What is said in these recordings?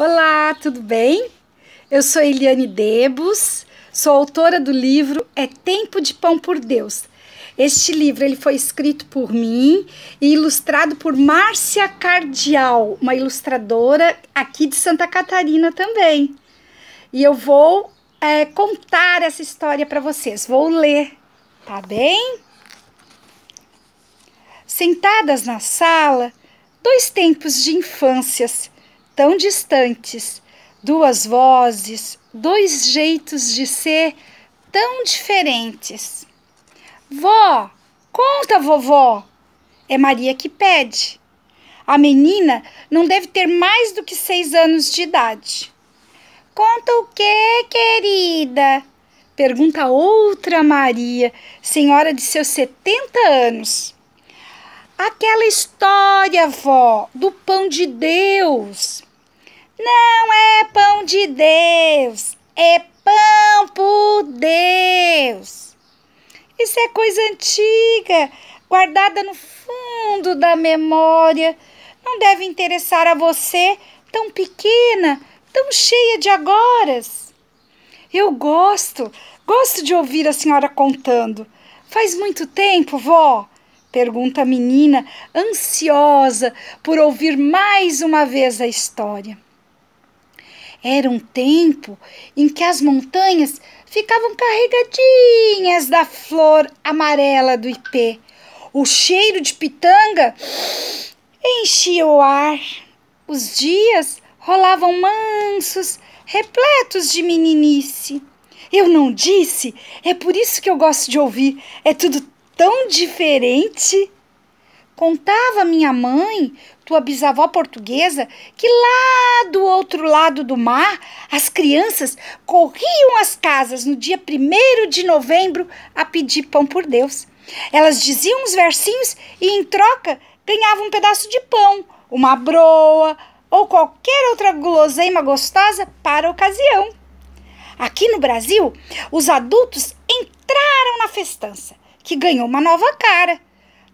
Olá, tudo bem? Eu sou Eliane Debus, sou autora do livro É Tempo de Pão por Deus. Este livro ele foi escrito por mim e ilustrado por Márcia Cardial, uma ilustradora aqui de Santa Catarina também. E eu vou é, contar essa história para vocês, vou ler, tá bem? Sentadas na sala, dois tempos de infâncias tão distantes, duas vozes, dois jeitos de ser tão diferentes. Vó, conta, vovó! É Maria que pede. A menina não deve ter mais do que seis anos de idade. Conta o que, querida? Pergunta outra Maria, senhora de seus 70 anos. Aquela história, vó, do pão de Deus. Não é pão de Deus, é pão por Deus. Isso é coisa antiga, guardada no fundo da memória. Não deve interessar a você, tão pequena, tão cheia de agoras. Eu gosto, gosto de ouvir a senhora contando. Faz muito tempo, vó? Pergunta a menina, ansiosa por ouvir mais uma vez a história. Era um tempo em que as montanhas ficavam carregadinhas da flor amarela do ipê. O cheiro de pitanga enchia o ar. Os dias rolavam mansos, repletos de meninice. Eu não disse? É por isso que eu gosto de ouvir. É tudo tão diferente. Contava minha mãe tua bisavó portuguesa, que lá do outro lado do mar, as crianças corriam às casas no dia 1 de novembro a pedir pão por Deus. Elas diziam os versinhos e, em troca, ganhavam um pedaço de pão, uma broa ou qualquer outra guloseima gostosa para a ocasião. Aqui no Brasil, os adultos entraram na festança, que ganhou uma nova cara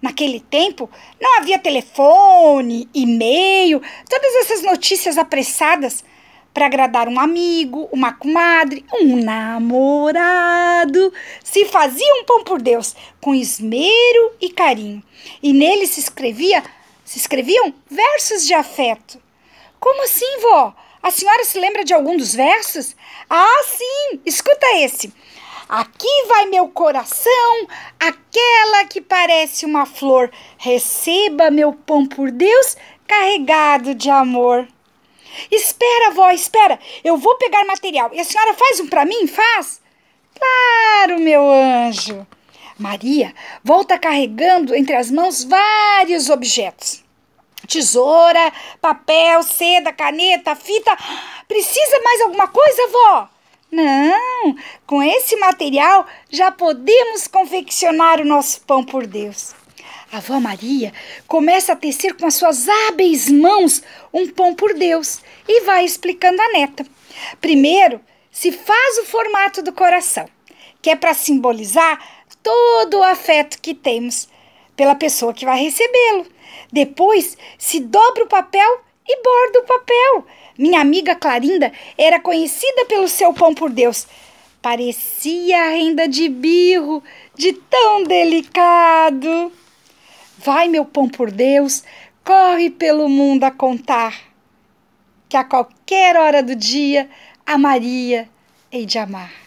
Naquele tempo, não havia telefone, e-mail, todas essas notícias apressadas para agradar um amigo, uma comadre, um namorado. Se fazia um pão por Deus com esmero e carinho. E nele se escrevia, se escreviam versos de afeto. Como assim, vó? A senhora se lembra de algum dos versos? Ah, sim! Escuta esse. Aqui vai meu coração, aquela que parece uma flor. Receba meu pão por Deus, carregado de amor. Espera, vó, espera. Eu vou pegar material. E a senhora faz um para mim? Faz? Claro, meu anjo. Maria volta carregando entre as mãos vários objetos tesoura, papel, seda, caneta, fita. Precisa mais alguma coisa, vó? Não, com esse material já podemos confeccionar o nosso pão por Deus. A avó Maria começa a tecer com as suas hábeis mãos um pão por Deus e vai explicando à neta. Primeiro, se faz o formato do coração, que é para simbolizar todo o afeto que temos pela pessoa que vai recebê-lo. Depois, se dobra o papel e borda o papel. Minha amiga Clarinda era conhecida pelo seu pão por Deus. Parecia a renda de birro, de tão delicado. Vai, meu pão por Deus, corre pelo mundo a contar, que a qualquer hora do dia a Maria hei de amar.